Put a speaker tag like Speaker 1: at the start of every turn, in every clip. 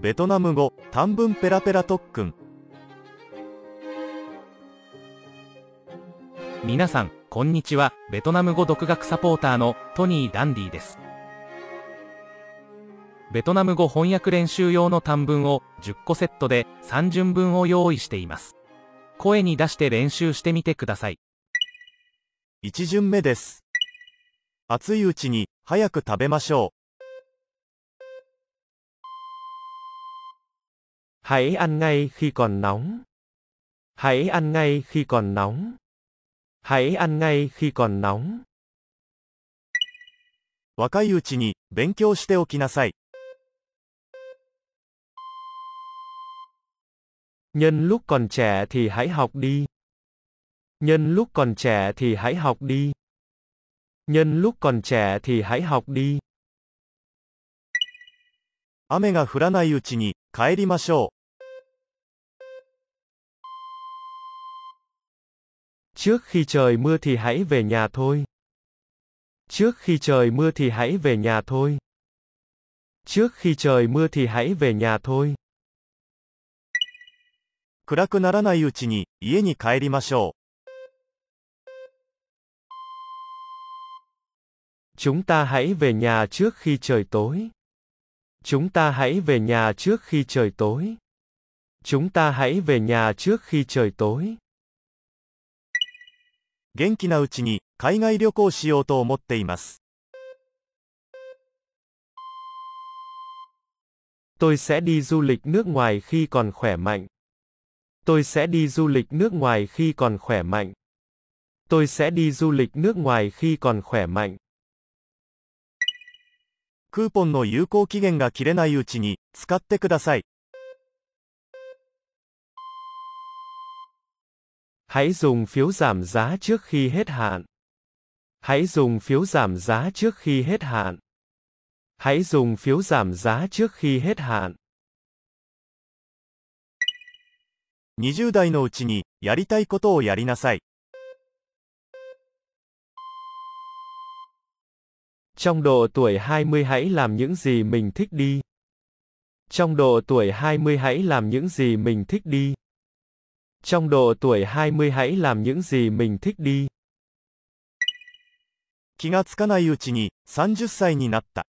Speaker 1: ベトナム語短文ペラペラ特訓皆さんこんにちはベトナム語独学サポーターのトニー・ダンディですベトナム語翻訳練習用の短文を10個セットで3順分を用意しています声に出して練習してみてください1順目です熱いうちに早く食べましょう Hãy ăn ngay khi còn nóng. Hãy ăn ngay khi còn nóng. Hãy ăn ngay khi còn nóng. 若いうちに勉強しておきなさい。Nhân lúc còn trẻ thì hãy học đi. Nhân lúc còn trẻ thì hãy học đi. Nhân lúc còn trẻ thì hãy học đi. 雨が降らないうちに帰りましょう。Trước khi trời mưa thì hãy về nhà thôi. Trước khi trời mưa thì hãy về nhà thôi. Trước khi trời mưa thì hãy về nhà thôi. 暗くならないうちに家に帰りましょう。Chúng ta hãy về nhà trước khi trời tối. Chúng ta hãy về nhà trước khi trời tối. Chúng ta hãy về nhà trước khi trời tối. 元気なうちに海外旅行しようと思っています。Tôi sẽ đi du lịch nước ngoài khi còn khỏe mạnh. Tôi sẽ đi du lịch nước ngoài khi còn khỏe mạnh. Tôi sẽ đi du lịch nước ngoài khi còn khỏe mạnh. クーポンの有効期限が切れないうちに使ってください。Hãy dùng phiếu giảm giá trước khi hết hạn. Hãy dùng phiếu giảm giá trước khi hết hạn. Hãy dùng phiếu giảm giá trước khi hết hạn. 20 Trong độ tuổi 20 hãy làm những gì mình thích đi. Trong độ tuổi 20 hãy làm những gì mình thích đi. Trong độ tuổi 20 hãy làm những gì mình thích đi. 気がつかないうちに30歳になった。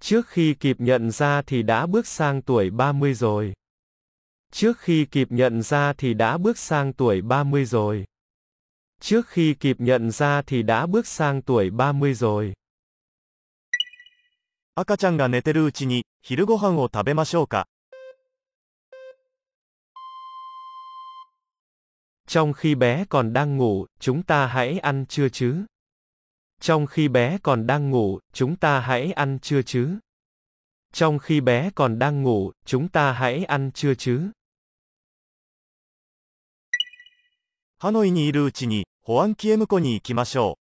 Speaker 1: Trước khi kịp nhận ra thì đã bước sang tuổi 30 rồi. Trước khi kịp nhận ra thì đã bước sang tuổi 30 rồi. Trước khi kịp nhận ra thì đã bước sang tuổi 30 rồi. 赤ちゃんが寝てるうちに昼ご飯を食べましょうか。Trong khi bé còn đang ngủ, chúng ta hãy ăn trưa chứ. Trong khi bé còn đang ngủ, chúng ta hãy ăn trưa chứ. Trong khi bé còn đang ngủ, chúng ta hãy ăn trưa chứ. ハノイにいるうちに、ホアンキエムコに行きましょう。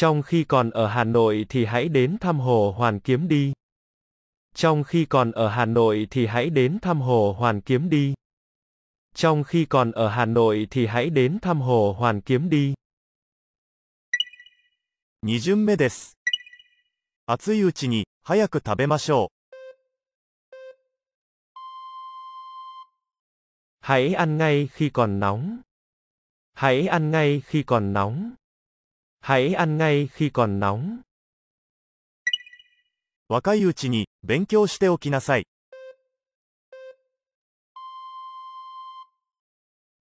Speaker 1: Trong khi còn ở Hà Nội thì hãy đến thăm Hồ Hoàn Kiếm đi. Trong khi còn ở Hà Nội thì hãy đến thăm Hồ Hoàn Kiếm đi. Trong khi còn ở Hà Nội thì hãy đến thăm Hồ Hoàn Kiếm đi. 2巡目です。熱いうちに早く食べましょう。Hãy ăn ngay khi còn nóng. Hãy ăn ngay khi còn nóng. Hãy ăn ngay khi còn nóng. 若いうちに勉強しておきなさい。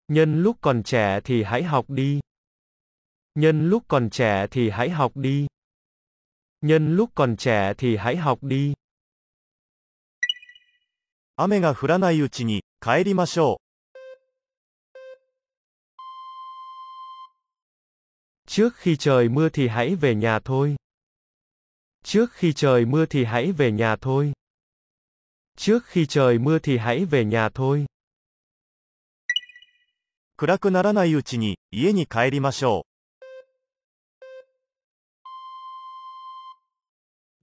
Speaker 1: Nhân lúc còn trẻ thì hãy học đi. Nhân lúc còn trẻ thì hãy học đi. Nhân lúc còn trẻ thì hãy học đi. 雨が降らないうちに帰りましょう。Trước khi trời mưa thì hãy về nhà thôi. Trước khi trời mưa thì hãy về nhà thôi. Trước khi trời mưa thì hãy về nhà thôi. 暗くならないうちに家に帰りましょう。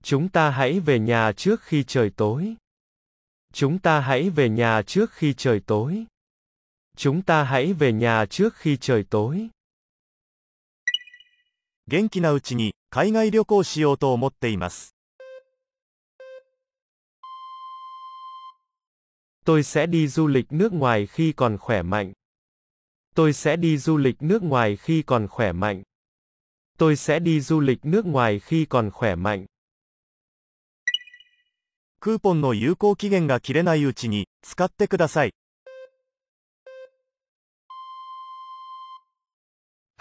Speaker 1: Chúng ta hãy về nhà trước khi trời tối. Chúng ta hãy về nhà trước khi trời tối. Chúng ta hãy về nhà trước khi trời tối. 元気なうちに海外旅行しようと思っています。Tôi sẽ đi du lịch nước ngoài khi còn khỏe mạnh. Tôi sẽ đi du lịch nước ngoài khi còn khỏe mạnh. Tôi sẽ đi du lịch nước ngoài khi còn khỏe mạnh. クーポンの有効期限が切れないうちに使ってください。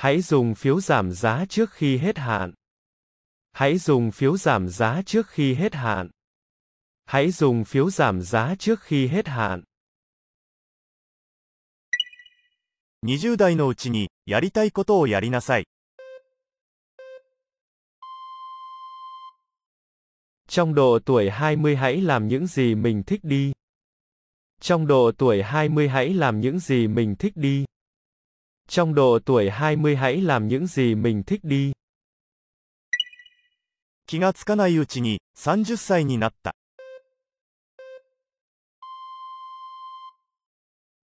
Speaker 1: Hãy dùng phiếu giảm giá trước khi hết hạn. Hãy dùng phiếu giảm giá trước khi hết hạn. Hãy dùng phiếu giảm giá trước khi hết hạn. 20 Trong độ tuổi 20 hãy làm những gì mình thích đi. Trong độ tuổi 20 hãy làm những gì mình thích đi. Trong độ tuổi 20 hãy làm những gì mình thích đi. 気がつかないうちに30歳になった。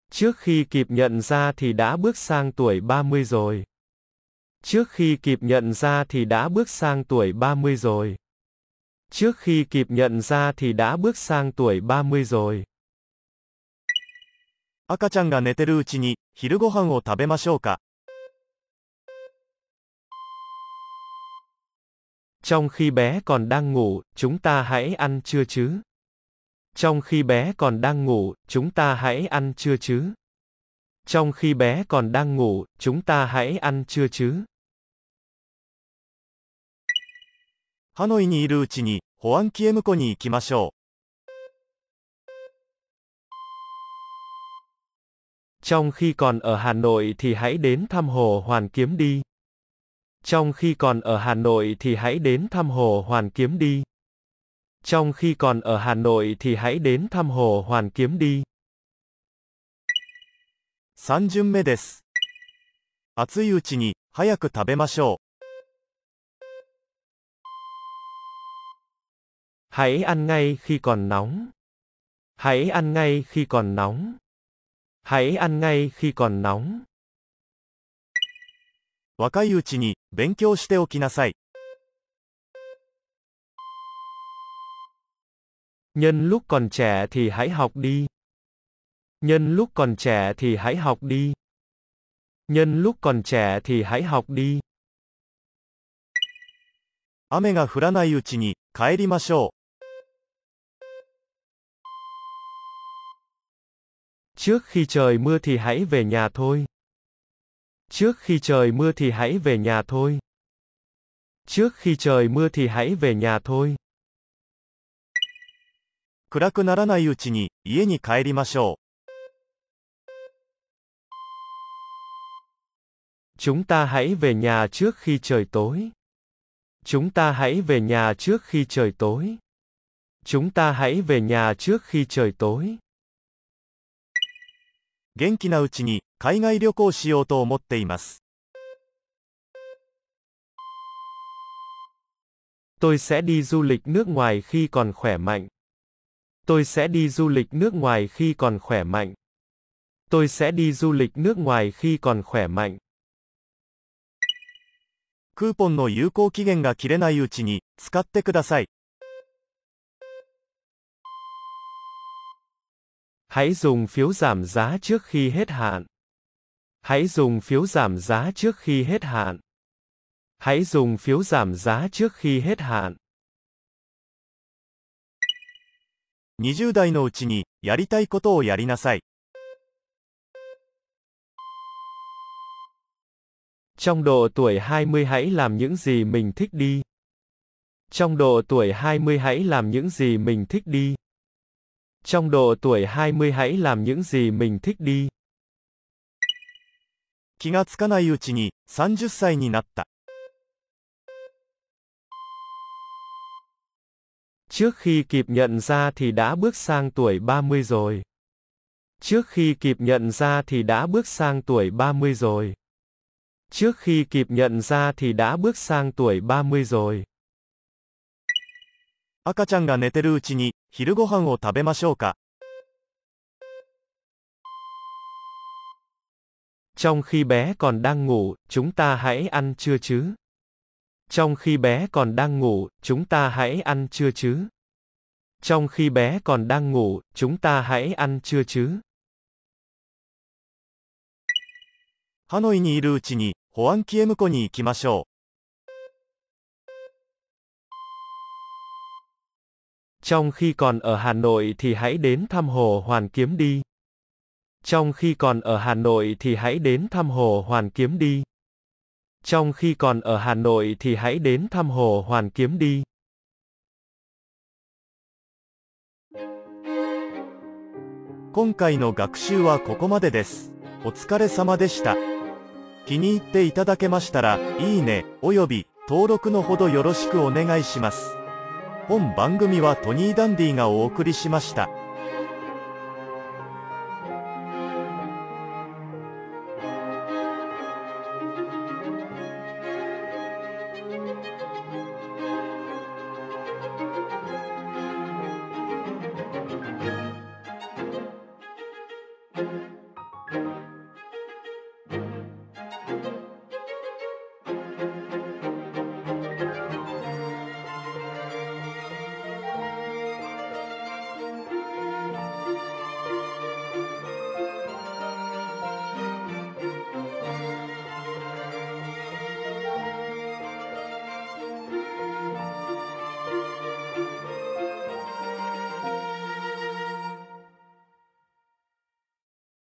Speaker 1: Trước khi kịp nhận ra thì đã bước sang tuổi 30 rồi. Trước khi kịp nhận ra thì đã bước sang tuổi 30 rồi. Trước khi kịp nhận ra thì đã bước sang tuổi 30 rồi. 赤ちゃんが寝てるうちに昼ご飯を食べましょうか Trong khi bé còn đang ngủ, chúng ta hãy ăn trưa chứ. Trong khi bé còn đang ngủ, chúng ta hãy ăn trưa chứ. Trong khi bé còn đang ngủ, chúng ta hãy ăn trưa chứ. ハノイにいるうちに、ホアンキエムコに行きましょう。Trong khi còn ở Hà Nội thì hãy đến thăm Hồ Hoàn Kiếm đi. Trong khi còn ở Hà Nội thì hãy đến thăm Hồ Hoàn Kiếm đi. Trong khi còn ở Hà Nội thì hãy đến thăm Hồ Hoàn Kiếm đi. 3巡目です。熱いうちに早く食べましょう。Hãy ăn ngay khi còn nóng. Hãy ăn ngay khi còn nóng. Hãy ăn ngay khi còn nóng. 若いうちに勉強しておきなさい。Nhân lúc còn trẻ thì hãy học đi. Nhân lúc còn trẻ thì hãy học đi. Nhân lúc còn trẻ thì hãy học đi. 雨が降らないうちに帰りましょう。Trước khi trời mưa thì hãy về nhà thôi. Trước khi trời mưa thì hãy về nhà thôi. Trước khi trời mưa thì hãy về nhà thôi. 暗くならないうちに家に帰りましょう。Chúng ta hãy về nhà trước khi trời tối. Chúng ta hãy về nhà trước khi trời tối. Chúng ta hãy về nhà trước khi trời tối. 元気なうちに海外旅行しようと思っています。Tôi sẽ đi du lịch nước ngoài khi còn khỏe mạnh. Tôi sẽ đi du lịch nước ngoài khi còn khỏe mạnh. Tôi sẽ đi du lịch nước ngoài khi còn khỏe mạnh. クーポンの有効期限が切れないうちに使ってください。Hãy dùng phiếu giảm giá trước khi hết hạn. Hãy dùng phiếu giảm giá trước khi hết hạn. Hãy dùng phiếu giảm giá trước khi hết hạn. 20 Trong độ tuổi 20 hãy làm những gì mình thích đi. Trong độ tuổi 20 hãy làm những gì mình thích đi. Trong độ tuổi 20 hãy làm những gì mình thích đi. 気がつかないうちに30歳になった。Trước khi kịp nhận ra thì đã bước sang tuổi 30 rồi. Trước khi kịp nhận ra thì đã bước sang tuổi 30 rồi. Trước khi kịp nhận ra thì đã bước sang tuổi 30 rồi. 赤ちゃんが寝てるうちに昼ご飯を食べましょうか。Trong khi bé còn đang ngủ, chúng ta hãy ăn trưa chứ. Trong khi bé còn đang ngủ, chúng ta hãy ăn trưa chứ. Trong khi bé còn đang ngủ, chúng ta hãy ăn trưa chứ. ハノイにいるうちに、ホアンキエムコに行きましょう。Trong khi còn ở Hà Nội thì hãy đến thăm Hồ Hoàn Kiếm đi. Trong khi còn ở Hà Nội thì hãy đến thăm Hồ Hoàn Kiếm đi. Trong khi còn ở Hà Nội thì hãy đến thăm Hồ Hoàn Kiếm đi. h ô の学習はここまでです。お疲れ様でした。気に入っていただけましたら、いいね、および登録のほどよろしくお願いします。本番組はトニー・ダンディがお送りしました。